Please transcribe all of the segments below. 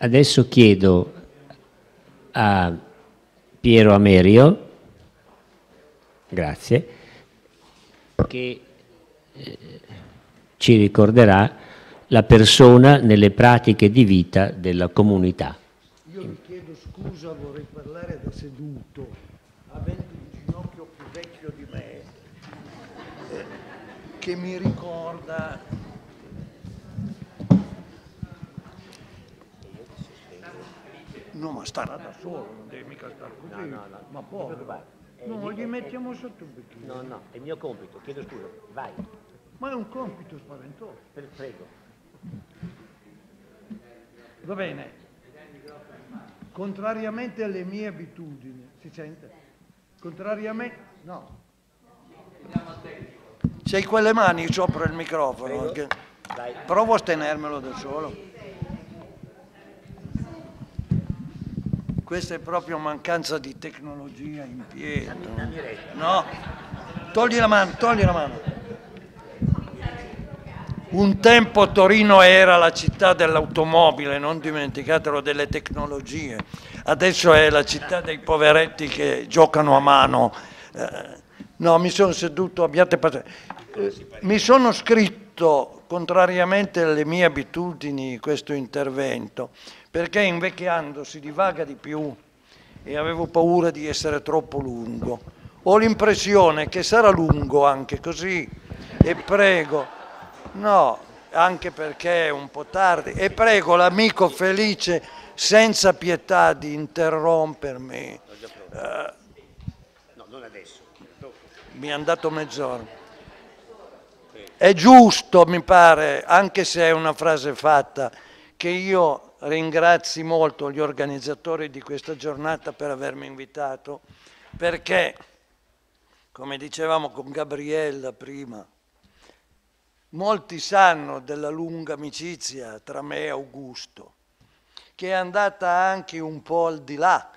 Adesso chiedo a Piero Amerio, grazie, che eh, ci ricorderà la persona nelle pratiche di vita della comunità. Io vi chiedo scusa, vorrei parlare da seduto, avendo un ginocchio più vecchio di me, eh, che mi ricorda No, ma starà da solo, non deve mica stare così. No, no, no. Ma povero. Eh, no, gli mettiamo sotto un bicchiere. No, no, è il mio compito, chiedo scusa, vai. Ma è un compito spaventoso. Per, prego. Va bene. Contrariamente alle mie abitudini, si sente? Contrariamente... No. C'hai quelle mani sopra il microfono. Provo a stenermelo da solo. Questa è proprio mancanza di tecnologia in piedi. No? Togli la mano, togli la mano. Un tempo Torino era la città dell'automobile, non dimenticatelo delle tecnologie. Adesso è la città dei poveretti che giocano a mano. Eh, no, mi sono seduto, abbiate pazienza. Eh, mi sono scritto, contrariamente alle mie abitudini, questo intervento, perché invecchiando si divaga di più e avevo paura di essere troppo lungo. Ho l'impressione che sarà lungo anche così e prego, no, anche perché è un po' tardi, e prego l'amico felice senza pietà di interrompermi. Eh, no, non adesso. Mi è andato mezz'ora. È giusto, mi pare, anche se è una frase fatta, che io ringrazi molto gli organizzatori di questa giornata per avermi invitato, perché, come dicevamo con Gabriella prima, molti sanno della lunga amicizia tra me e Augusto, che è andata anche un po' al di là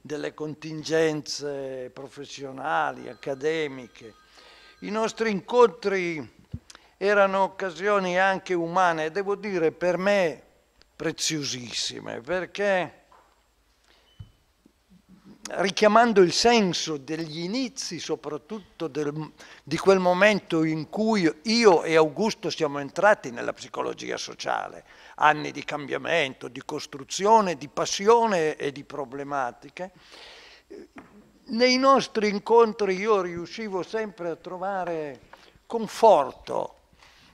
delle contingenze professionali, accademiche. I nostri incontri erano occasioni anche umane e devo dire per me preziosissime, perché richiamando il senso degli inizi, soprattutto del, di quel momento in cui io e Augusto siamo entrati nella psicologia sociale, anni di cambiamento, di costruzione, di passione e di problematiche, nei nostri incontri io riuscivo sempre a trovare conforto,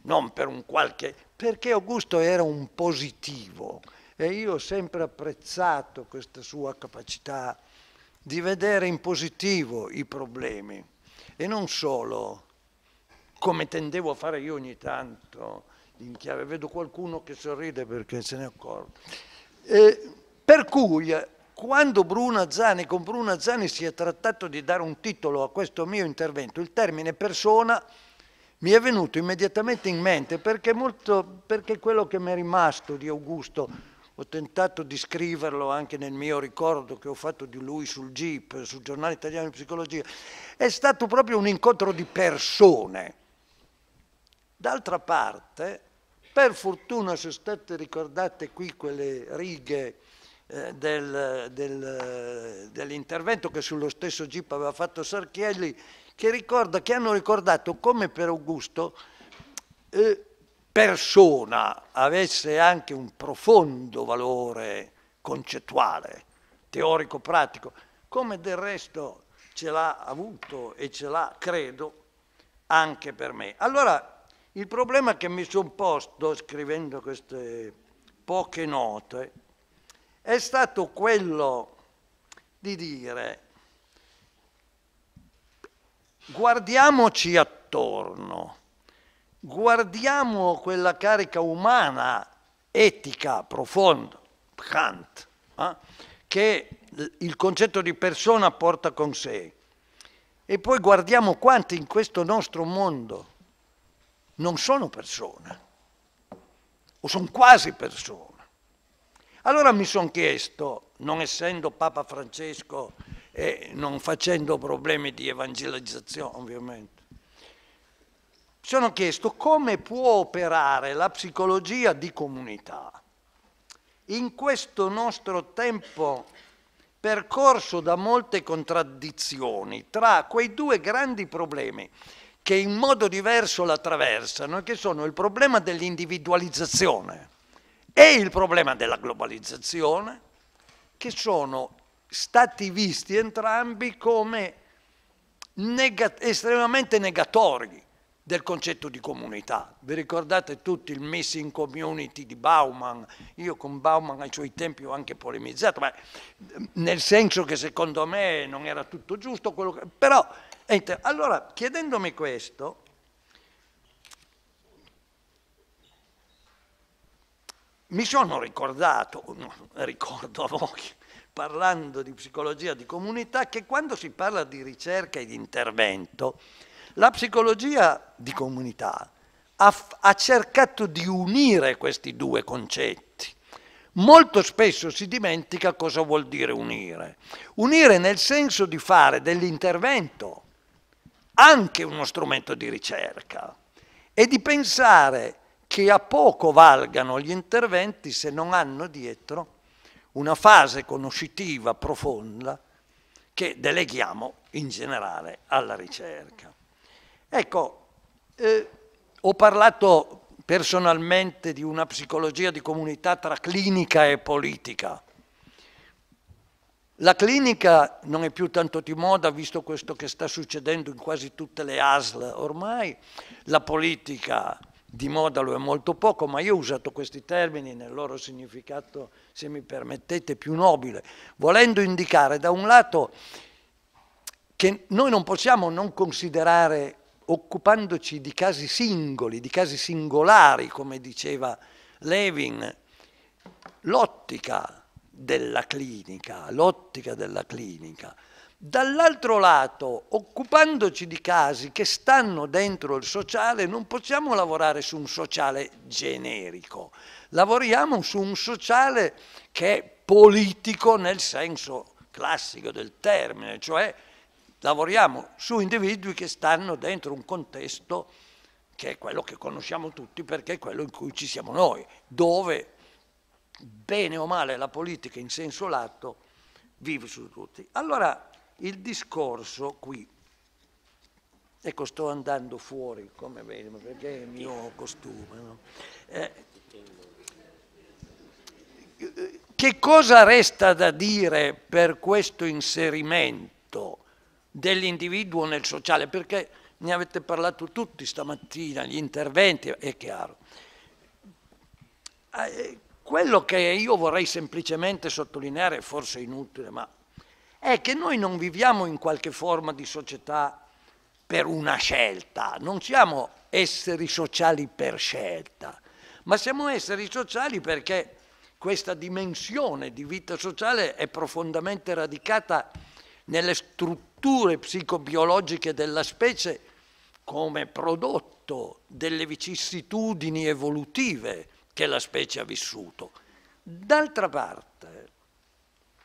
non per un qualche perché Augusto era un positivo e io ho sempre apprezzato questa sua capacità di vedere in positivo i problemi e non solo come tendevo a fare io ogni tanto in chiave, vedo qualcuno che sorride perché se ne accorge. Eh, per cui eh, quando Bruna Zani, con Bruna Zani si è trattato di dare un titolo a questo mio intervento, il termine persona mi è venuto immediatamente in mente perché, molto, perché quello che mi è rimasto di Augusto, ho tentato di scriverlo anche nel mio ricordo che ho fatto di lui sul GIP, sul giornale italiano di psicologia, è stato proprio un incontro di persone. D'altra parte, per fortuna sono state ricordate qui quelle righe eh, del, del, dell'intervento che sullo stesso GIP aveva fatto Sarchielli, che, ricorda, che hanno ricordato come per Augusto eh, persona avesse anche un profondo valore concettuale, teorico-pratico, come del resto ce l'ha avuto e ce l'ha, credo, anche per me. Allora, il problema che mi sono posto scrivendo queste poche note è stato quello di dire Guardiamoci attorno, guardiamo quella carica umana, etica, profonda, Kant, eh, che il concetto di persona porta con sé. E poi guardiamo quanti in questo nostro mondo non sono persone, o sono quasi persone. Allora mi sono chiesto, non essendo Papa Francesco e non facendo problemi di evangelizzazione ovviamente. Mi sono chiesto come può operare la psicologia di comunità in questo nostro tempo percorso da molte contraddizioni tra quei due grandi problemi che in modo diverso l'attraversano e che sono il problema dell'individualizzazione e il problema della globalizzazione, che sono stati visti entrambi come nega estremamente negatori del concetto di comunità. Vi ricordate tutti il missing community di Bauman? Io con Bauman ai suoi tempi ho anche polemizzato, ma nel senso che secondo me non era tutto giusto quello che... Però, allora, chiedendomi questo, mi sono ricordato, no, ricordo a voi, parlando di psicologia di comunità, che quando si parla di ricerca e di intervento, la psicologia di comunità ha, ha cercato di unire questi due concetti. Molto spesso si dimentica cosa vuol dire unire. Unire nel senso di fare dell'intervento anche uno strumento di ricerca e di pensare che a poco valgano gli interventi se non hanno dietro una fase conoscitiva profonda che deleghiamo in generale alla ricerca. Ecco, eh, ho parlato personalmente di una psicologia di comunità tra clinica e politica. La clinica non è più tanto di moda, visto questo che sta succedendo in quasi tutte le ASL ormai, la politica di moda lo è molto poco, ma io ho usato questi termini nel loro significato, se mi permettete, più nobile, volendo indicare da un lato che noi non possiamo non considerare, occupandoci di casi singoli, di casi singolari, come diceva Levin, l'ottica della clinica, l'ottica della clinica, Dall'altro lato, occupandoci di casi che stanno dentro il sociale, non possiamo lavorare su un sociale generico, lavoriamo su un sociale che è politico nel senso classico del termine, cioè lavoriamo su individui che stanno dentro un contesto che è quello che conosciamo tutti perché è quello in cui ci siamo noi, dove bene o male la politica in senso lato vive su tutti. Allora, il discorso qui, ecco sto andando fuori, come vedi, perché è il mio costume, no? eh, che cosa resta da dire per questo inserimento dell'individuo nel sociale? Perché ne avete parlato tutti stamattina, gli interventi, è chiaro. Eh, quello che io vorrei semplicemente sottolineare, forse inutile, ma è che noi non viviamo in qualche forma di società per una scelta, non siamo esseri sociali per scelta, ma siamo esseri sociali perché questa dimensione di vita sociale è profondamente radicata nelle strutture psicobiologiche della specie come prodotto delle vicissitudini evolutive che la specie ha vissuto. D'altra parte,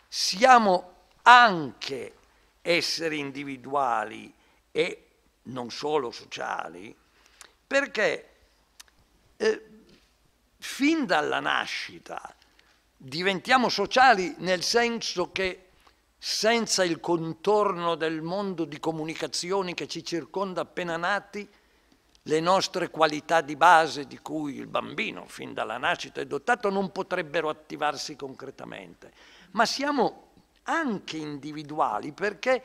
siamo anche esseri individuali e non solo sociali, perché eh, fin dalla nascita diventiamo sociali nel senso che senza il contorno del mondo di comunicazioni che ci circonda appena nati, le nostre qualità di base di cui il bambino fin dalla nascita è dotato non potrebbero attivarsi concretamente. Ma siamo anche individuali, perché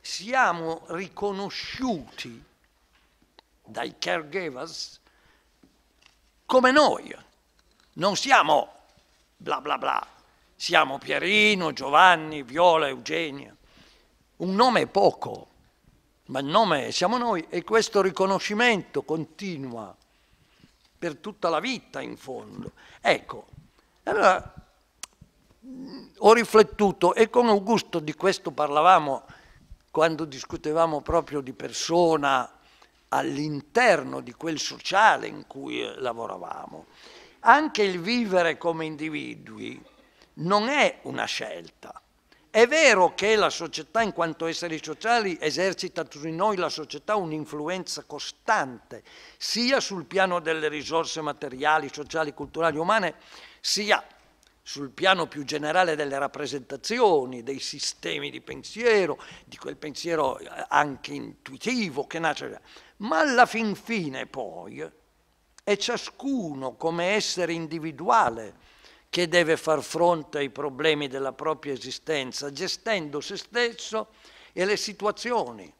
siamo riconosciuti dai caregivers come noi. Non siamo bla bla bla, siamo Pierino, Giovanni, Viola, Eugenia. Un nome è poco, ma il nome siamo noi e questo riconoscimento continua per tutta la vita in fondo. Ecco, allora ho riflettuto e con Augusto di questo parlavamo quando discutevamo proprio di persona all'interno di quel sociale in cui eh, lavoravamo. Anche il vivere come individui non è una scelta. È vero che la società, in quanto esseri sociali, esercita su di noi la società un'influenza costante, sia sul piano delle risorse materiali, sociali, culturali, umane, sia sul piano più generale delle rappresentazioni, dei sistemi di pensiero, di quel pensiero eh, anche intuitivo che nasce. Ma alla fin fine poi è ciascuno come essere individuale che deve far fronte ai problemi della propria esistenza, gestendo se stesso e le situazioni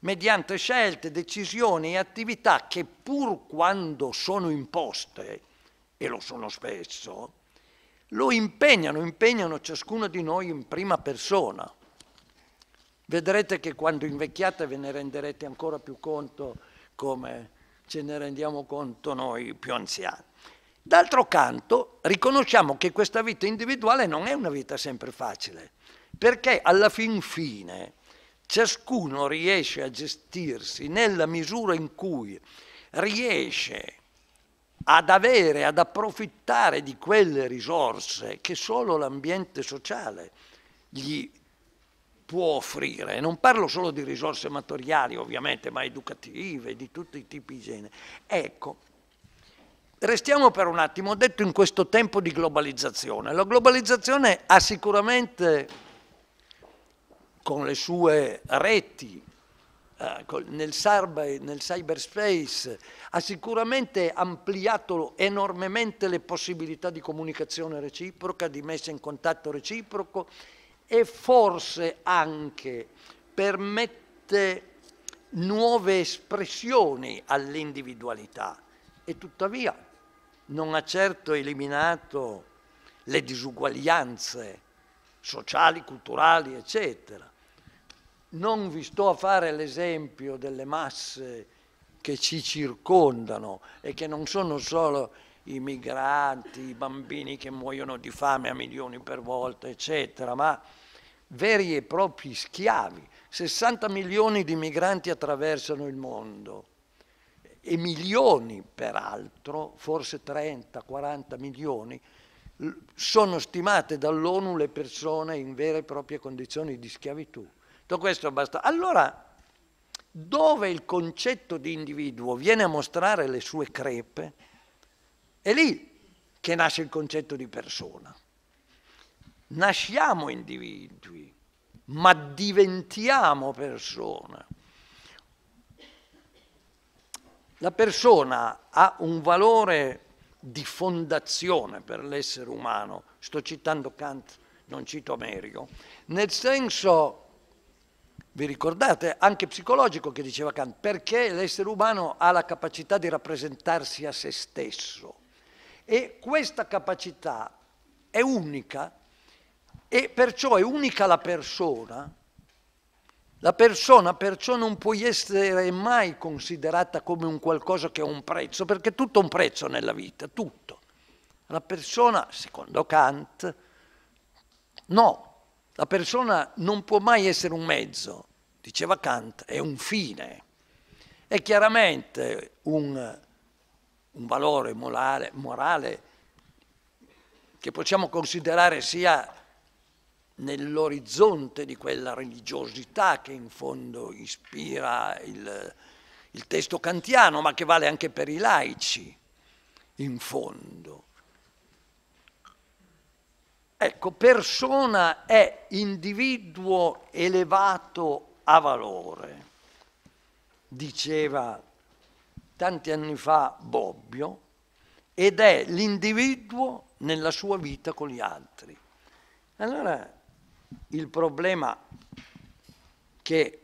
mediante scelte, decisioni e attività che pur quando sono imposte, e lo sono spesso, lo impegnano, impegnano ciascuno di noi in prima persona. Vedrete che quando invecchiate ve ne renderete ancora più conto come ce ne rendiamo conto noi più anziani. D'altro canto, riconosciamo che questa vita individuale non è una vita sempre facile, perché alla fin fine ciascuno riesce a gestirsi nella misura in cui riesce ad avere, ad approfittare di quelle risorse che solo l'ambiente sociale gli può offrire. Non parlo solo di risorse materiali ovviamente, ma educative, di tutti i tipi di genere. Ecco, restiamo per un attimo, ho detto in questo tempo di globalizzazione. La globalizzazione ha sicuramente, con le sue reti, eh, nel, cyber, nel cyberspace ha sicuramente ampliato enormemente le possibilità di comunicazione reciproca, di messa in contatto reciproco e forse anche permette nuove espressioni all'individualità e tuttavia non ha certo eliminato le disuguaglianze sociali, culturali, eccetera. Non vi sto a fare l'esempio delle masse che ci circondano e che non sono solo i migranti, i bambini che muoiono di fame a milioni per volta, eccetera, ma veri e propri schiavi. 60 milioni di migranti attraversano il mondo e milioni peraltro, forse 30-40 milioni, sono stimate dall'ONU le persone in vere e proprie condizioni di schiavitù. Tutto questo basta. Allora, dove il concetto di individuo viene a mostrare le sue crepe, è lì che nasce il concetto di persona. Nasciamo individui, ma diventiamo persona. La persona ha un valore di fondazione per l'essere umano, sto citando Kant, non cito Amerigo, nel senso vi ricordate, anche psicologico che diceva Kant, perché l'essere umano ha la capacità di rappresentarsi a se stesso e questa capacità è unica e perciò è unica la persona, la persona perciò non può essere mai considerata come un qualcosa che ha un prezzo, perché tutto ha un prezzo nella vita, tutto. La persona, secondo Kant, no, la persona non può mai essere un mezzo, diceva Kant, è un fine. È chiaramente un, un valore morale, morale che possiamo considerare sia nell'orizzonte di quella religiosità che in fondo ispira il, il testo kantiano, ma che vale anche per i laici, in fondo. Ecco, persona è individuo elevato a valore, diceva tanti anni fa Bobbio, ed è l'individuo nella sua vita con gli altri. Allora, il problema che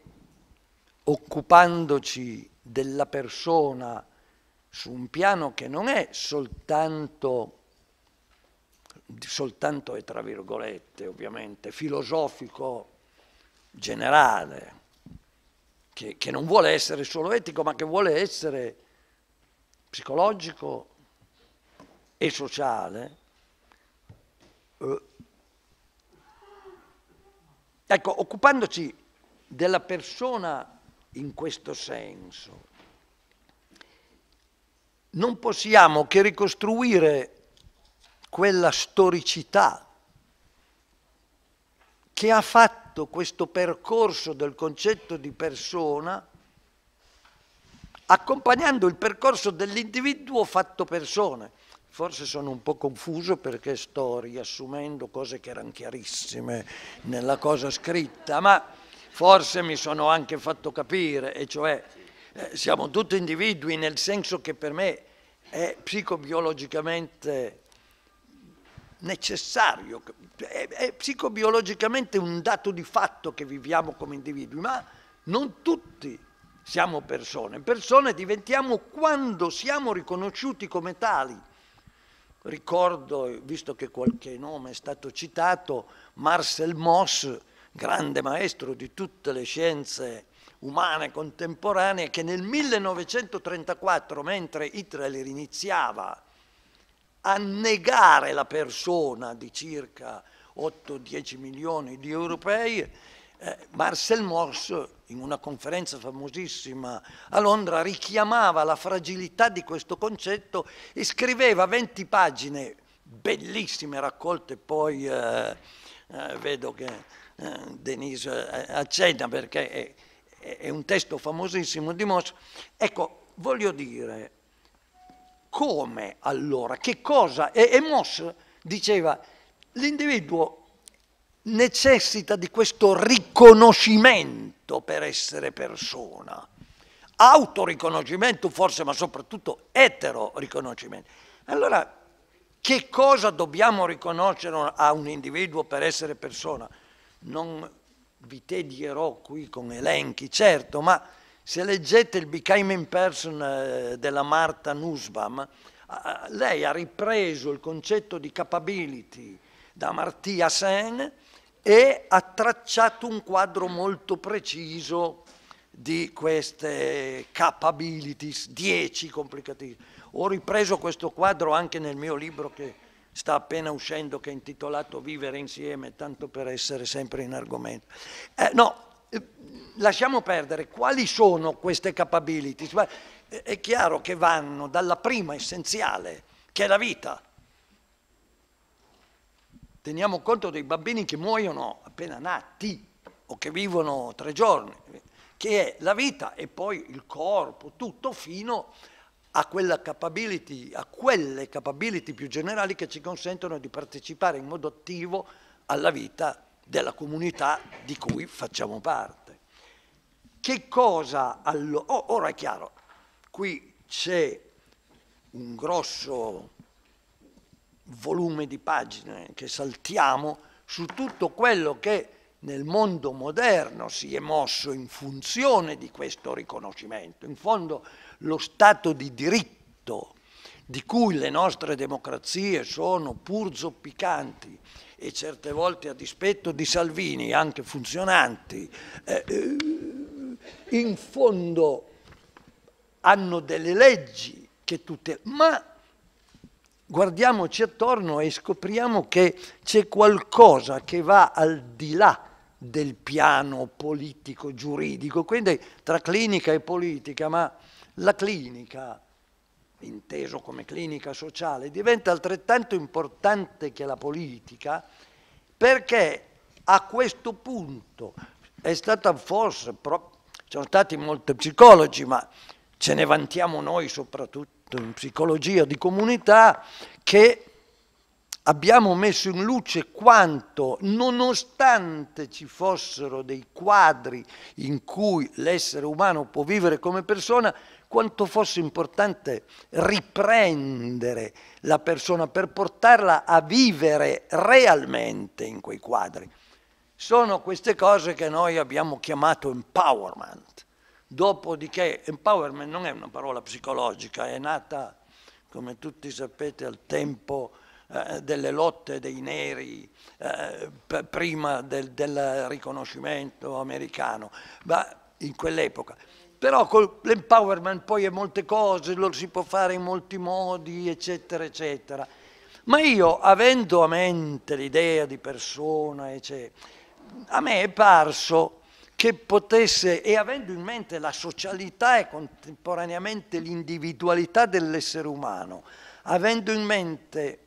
occupandoci della persona su un piano che non è soltanto soltanto e tra virgolette ovviamente, filosofico generale, che, che non vuole essere solo etico, ma che vuole essere psicologico e sociale, eh, ecco, occupandoci della persona in questo senso, non possiamo che ricostruire quella storicità che ha fatto questo percorso del concetto di persona accompagnando il percorso dell'individuo fatto persone. Forse sono un po' confuso perché sto riassumendo cose che erano chiarissime nella cosa scritta, ma forse mi sono anche fatto capire, e cioè eh, siamo tutti individui nel senso che per me è psicobiologicamente necessario, è, è psicobiologicamente un dato di fatto che viviamo come individui, ma non tutti siamo persone. Persone diventiamo quando siamo riconosciuti come tali. Ricordo, visto che qualche nome è stato citato, Marcel Moss, grande maestro di tutte le scienze umane contemporanee, che nel 1934, mentre Hitler iniziava annegare la persona di circa 8-10 milioni di europei, eh, Marcel Morse in una conferenza famosissima a Londra richiamava la fragilità di questo concetto e scriveva 20 pagine bellissime raccolte poi eh, eh, vedo che eh, Denise eh, accenna perché è, è, un testo famosissimo di Morse ecco voglio dire come allora? Che cosa? E, e Moss diceva, l'individuo necessita di questo riconoscimento per essere persona, autoriconoscimento forse, ma soprattutto etero riconoscimento. Allora, che cosa dobbiamo riconoscere a un individuo per essere persona? Non vi tedierò qui con elenchi, certo, ma se leggete il Became in Person eh, della Marta Nussbaum, lei ha ripreso il concetto di capability da Martia Sen e ha tracciato un quadro molto preciso di queste capabilities, 10 complicatissime. Ho ripreso questo quadro anche nel mio libro che sta appena uscendo, che è intitolato Vivere insieme, tanto per essere sempre in argomento. Eh, no, eh, lasciamo perdere quali sono queste capabilities. Ma È chiaro che vanno dalla prima essenziale, che è la vita. Teniamo conto dei bambini che muoiono appena nati o che vivono tre giorni, che è la vita e poi il corpo, tutto fino a, capability, a quelle capability più generali che ci consentono di partecipare in modo attivo alla vita della comunità di cui facciamo parte. Che cosa allora? Oh, ora è chiaro, qui c'è un grosso volume di pagine che saltiamo su tutto quello che nel mondo moderno si è mosso in funzione di questo riconoscimento. In fondo lo Stato di diritto di cui le nostre democrazie sono pur zoppicanti, e certe volte a dispetto di Salvini, anche funzionanti, eh, eh in fondo hanno delle leggi che tutelano, ma guardiamoci attorno e scopriamo che c'è qualcosa che va al di là del piano politico-giuridico, quindi tra clinica e politica, ma la clinica inteso come clinica sociale, diventa altrettanto importante che la politica perché a questo punto è stata forse, sono stati molti psicologi, ma ce ne vantiamo noi soprattutto in psicologia di comunità, che abbiamo messo in luce quanto, nonostante ci fossero dei quadri in cui l'essere umano può vivere come persona, quanto fosse importante riprendere la persona per portarla a vivere realmente in quei quadri. Sono queste cose che noi abbiamo chiamato empowerment. Dopodiché, empowerment non è una parola psicologica, è nata, come tutti sapete, al tempo eh, delle lotte dei neri eh, prima del, del, riconoscimento americano, ma in quell'epoca. Però con l'empowerment poi è molte cose, lo si può fare in molti modi, eccetera, eccetera. Ma io, avendo a mente l'idea di persona, eccetera, a me è parso che potesse, e avendo in mente la socialità e contemporaneamente l'individualità dell'essere umano, avendo in mente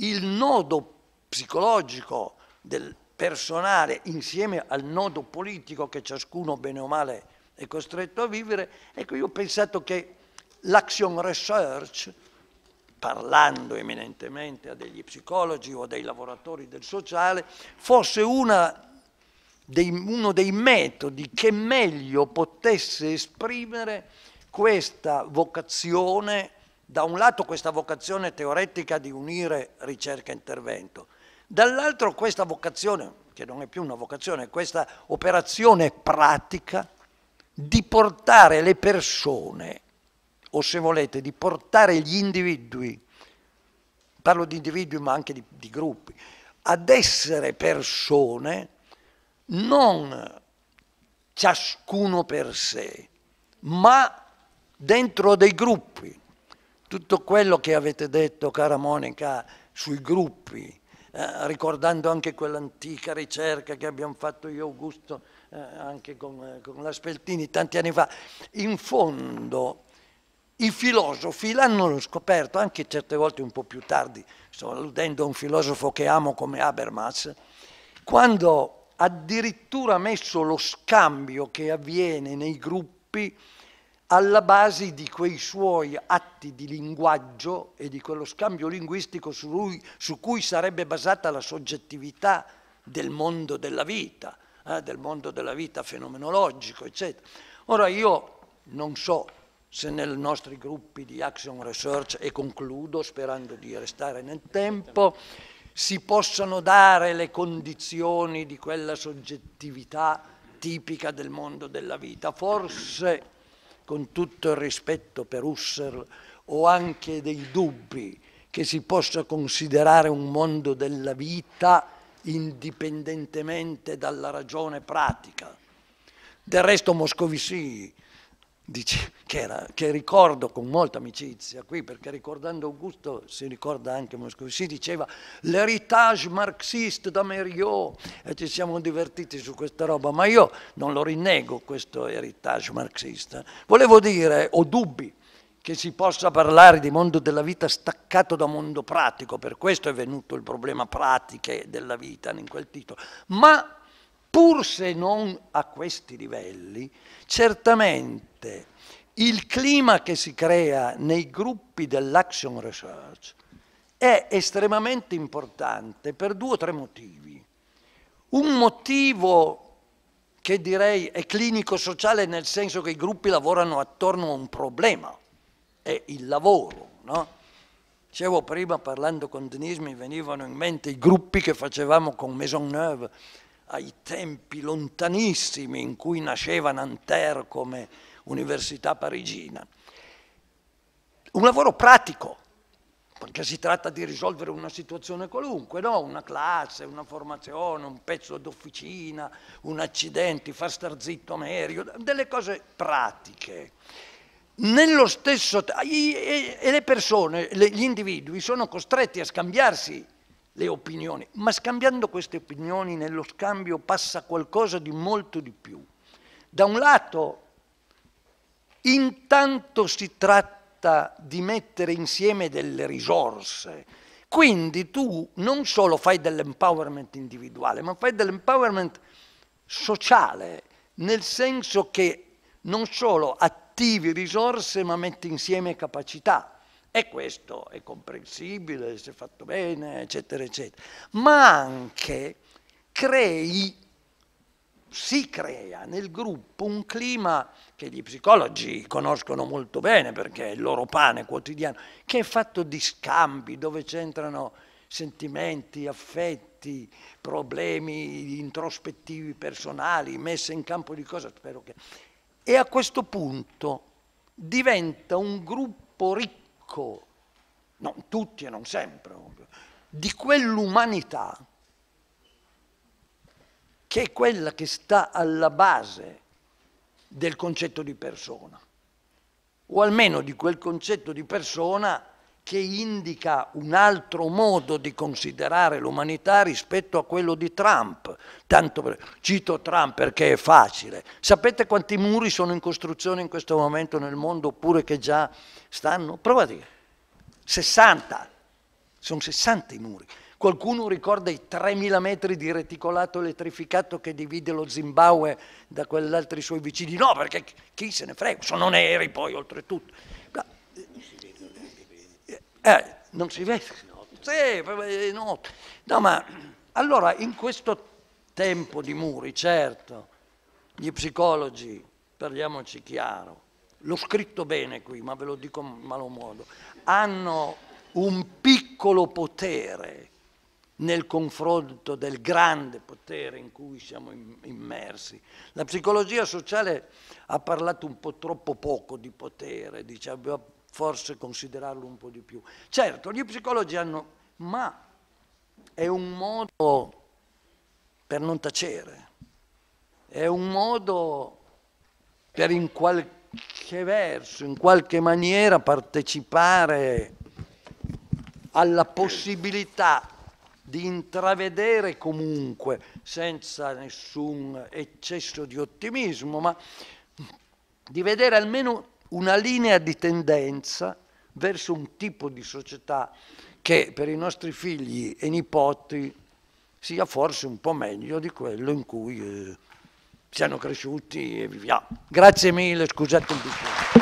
il nodo psicologico del personale insieme al nodo politico che ciascuno bene o male è costretto a vivere, ecco io ho pensato che l'action research, parlando eminentemente a degli psicologi o a dei lavoratori del sociale, fosse dei, uno dei metodi che meglio potesse esprimere questa vocazione da un lato questa vocazione teoretica di unire ricerca e intervento, dall'altro questa vocazione, che non è più una vocazione, questa operazione pratica di portare le persone, o se volete, di portare gli individui, parlo di individui ma anche di, di gruppi, ad essere persone non ciascuno per sé, ma dentro dei gruppi, tutto quello che avete detto, cara Monica, sui gruppi, eh, ricordando anche quell'antica ricerca che abbiamo fatto io, Augusto, eh, anche con, eh, con la Speltini tanti anni fa, in fondo i filosofi l'hanno scoperto anche certe volte un po' più tardi, sto alludendo a un filosofo che amo come Habermas, quando addirittura messo lo scambio che avviene nei gruppi alla base di quei suoi atti di linguaggio e di quello scambio linguistico su, lui, su cui sarebbe basata la soggettività del mondo della vita, eh, del mondo della vita fenomenologico, eccetera. Ora io non so se nei nostri gruppi di Action Research, e concludo sperando di restare nel tempo, si possano dare le condizioni di quella soggettività tipica del mondo della vita. Forse con tutto il rispetto per Husserl, ho anche dei dubbi che si possa considerare un mondo della vita indipendentemente dalla ragione pratica. Del resto Moscovici dice, che, era, che, ricordo con molta amicizia qui, perché ricordando Augusto si ricorda anche Moscovici, si diceva l'heritage marxiste da Meriot e ci siamo divertiti su questa roba, ma io non lo rinnego questo heritage marxista. Volevo dire, ho dubbi che si possa parlare di mondo della vita staccato da mondo pratico, per questo è venuto il problema pratiche della vita in quel titolo, ma pur se non a questi livelli, certamente sette, il clima che si crea nei gruppi dell'action research è estremamente importante per due o tre motivi. Un motivo che direi è clinico-sociale nel senso che i gruppi lavorano attorno a un problema, è il lavoro. No? Dicevo prima, parlando con Denise, mi venivano in mente i gruppi che facevamo con Maisonneuve ai tempi lontanissimi in cui nasceva Nanterre come Università Parigina. Un lavoro pratico, perché si tratta di risolvere una situazione qualunque, no? una classe, una formazione, un pezzo d'officina, un accidente, far star zitto Amerio, delle cose pratiche. Nello stesso tempo, e le persone, gli individui sono costretti a scambiarsi le opinioni, ma scambiando queste opinioni nello scambio passa qualcosa di molto di più. Da un lato Intanto si tratta di mettere insieme delle risorse. Quindi tu non solo fai dell'empowerment individuale, ma fai dell'empowerment sociale, nel senso che non solo attivi risorse, ma metti insieme capacità. E questo è comprensibile, se fatto bene, eccetera, eccetera. Ma anche crei si crea nel gruppo un clima che gli psicologi conoscono molto bene perché è il loro pane quotidiano, che è fatto di scambi dove c'entrano sentimenti, affetti, problemi introspettivi personali, messe in campo di cose, spero che... E a questo punto diventa un gruppo ricco, non tutti e non sempre, di quell'umanità che è quella che sta alla base del concetto di persona, o almeno di quel concetto di persona che indica un altro modo di considerare l'umanità rispetto a quello di Trump. Tanto cito Trump perché è facile. Sapete quanti muri sono in costruzione in questo momento nel mondo oppure che già stanno? Prova a dire. 60. Sono 60 i muri. Qualcuno ricorda i 3.000 metri di reticolato elettrificato che divide lo Zimbabwe da quell'altri suoi vicini? No, perché chi se ne frega, sono neri poi oltretutto. Ma, eh, eh non si vede? Sì, no. no, ma allora in questo tempo di muri, certo, gli psicologi, parliamoci chiaro, l'ho scritto bene qui, ma ve lo dico in malo modo, hanno un piccolo potere nel confronto del grande potere in cui siamo immersi. La psicologia sociale ha parlato un po' troppo poco di potere, diciamo, forse considerarlo un po' di più. Certo, gli psicologi hanno, ma è un modo per non tacere, è un modo per in qualche verso, in qualche maniera partecipare alla possibilità di intravedere comunque, senza nessun eccesso di ottimismo, ma di vedere almeno una linea di tendenza verso un tipo di società che per i nostri figli e nipoti sia forse un po' meglio di quello in cui eh, siamo cresciuti e viviamo. Grazie mille, scusate un po'.